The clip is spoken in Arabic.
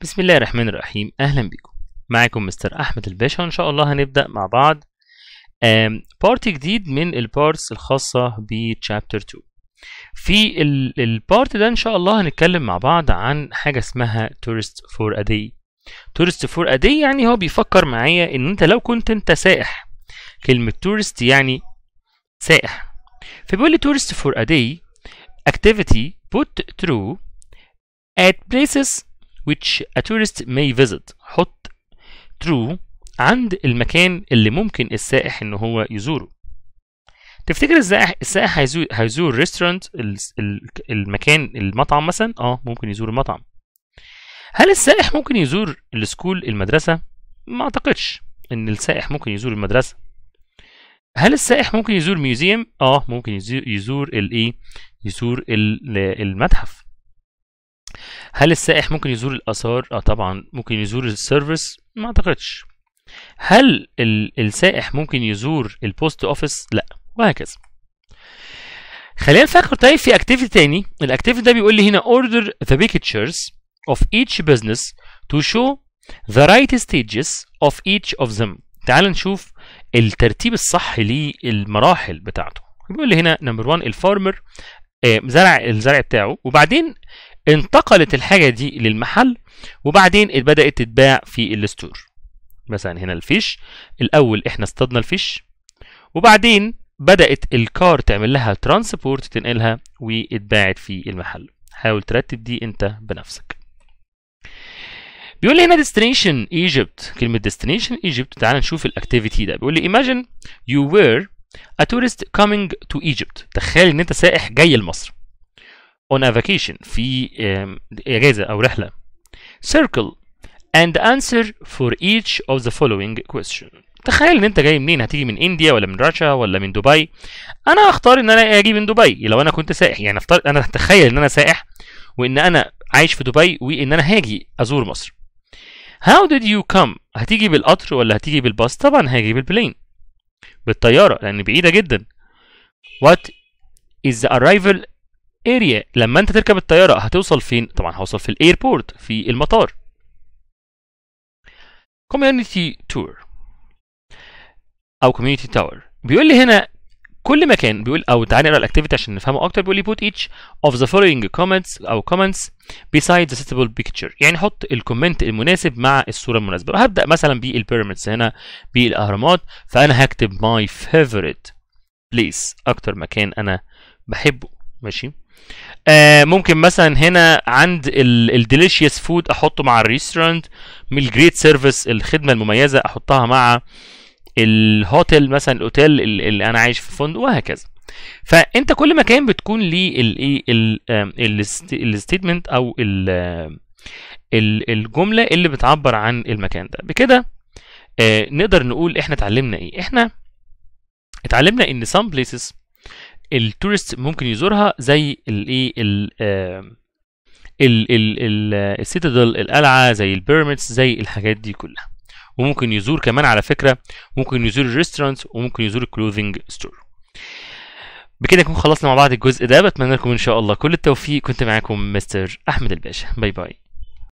بسم الله الرحمن الرحيم اهلا بيكم معاكم مستر احمد الباشا وان شاء الله هنبدا مع بعض بارت جديد من البارتس الخاصه بتشابتر 2 في البارت ده ان شاء الله هنتكلم مع بعض عن حاجه اسمها تورست فور ا داي تورست فور ا داي يعني هو بيفكر معايا ان انت لو كنت انت سائح كلمه تورست يعني سائح فبيقول لي تورست فور ا داي activity put through at places which a tourist may visit حط true عند المكان اللي ممكن السائح ان هو يزوره تفتكر السائح السائح هيزور هيزور ريستورانت المكان المطعم مثلا اه ممكن يزور المطعم هل السائح ممكن يزور السكول المدرسه ما اعتقدش ان السائح ممكن يزور المدرسه هل السائح ممكن يزور ميوزيوم اه ممكن يزور الايه يزور المتحف هل السائح ممكن يزور الآثار؟ اه طبعا ممكن يزور السيرفيس ما اعتقدش هل السائح ممكن يزور البوست اوفيس؟ لا وهكذا خلينا نفكر طيب في اكتيفيتي تاني الاكتيفيتي ده بيقول لي هنا order the pictures of each business to show the right stages of each of them تعال نشوف الترتيب الصح للمراحل بتاعته بيقول لي هنا نمبر 1 الفارمر آه، زرع الزرع بتاعه وبعدين انتقلت الحاجه دي للمحل وبعدين بدات تتباع في الستور مثلا هنا الفيش الاول احنا اصطادنا الفيش وبعدين بدات الكار تعمل لها ترانسبورت تنقلها واتباعت في المحل حاول ترتب دي انت بنفسك بيقول لي هنا ديستنيشن ايجيبت كلمه ديستنيشن ايجيبت تعال نشوف الاكتيفيتي ده بيقول لي imagine you were a tourist coming to Egypt تخيل ان انت سائح جاي لمصر on a vacation في um, إجازة أو رحلة circle and answer for each of the following question تخيل ان انت جاي منين هتيجي من انديا ولا من رشا ولا من دبي انا هختار ان انا اجي من دبي لو انا كنت سائح يعني افترض انا اتخيل ان انا سائح وان انا عايش في دبي وان انا هاجي ازور مصر how did you come هتيجي بالقطر ولا هتيجي بالباص طبعا هاجي بالبلين بالطياره لان بعيده جدا what is the arrival اريا لما انت تركب الطياره هتوصل فين طبعا هوصل في الايربورت في المطار كوميونتي تور او كوميونتي تاور بيقول لي هنا كل مكان بيقول او تعالى نقرا الاكتيفيتي عشان نفهمه اكتر بيقول لي put each of the following comments او comments beside the suitable picture يعني حط الكومنت المناسب مع الصوره المناسبه هبدا مثلا بالبيراميدز هنا بالاهرامات فانا هكتب my favorite place اكتر مكان انا بحبه ماشي آه ممكن مثلا هنا عند الديليشيس فود احطه مع الريستورانت من الجريت سيرفيس الخدمه المميزه احطها مع الهوتيل مثلا الاوتيل اللي انا عايش في فندق وهكذا فانت كل مكان بتكون ليه الايه الستيتمنت او الـ الجمله اللي بتعبر عن المكان ده بكده آه نقدر نقول احنا اتعلمنا ايه احنا اتعلمنا ان some places التورست ممكن يزورها زي الايه ال ال ال السيتادل القلعه زي البيراميدز زي الحاجات دي كلها وممكن يزور كمان على فكره ممكن يزور الريستورانت وممكن يزور الكلوذنج ستور بكده نكون خلصنا مع بعض الجزء ده بتمنى لكم ان شاء الله كل التوفيق كنت معاكم مستر احمد الباشا باي باي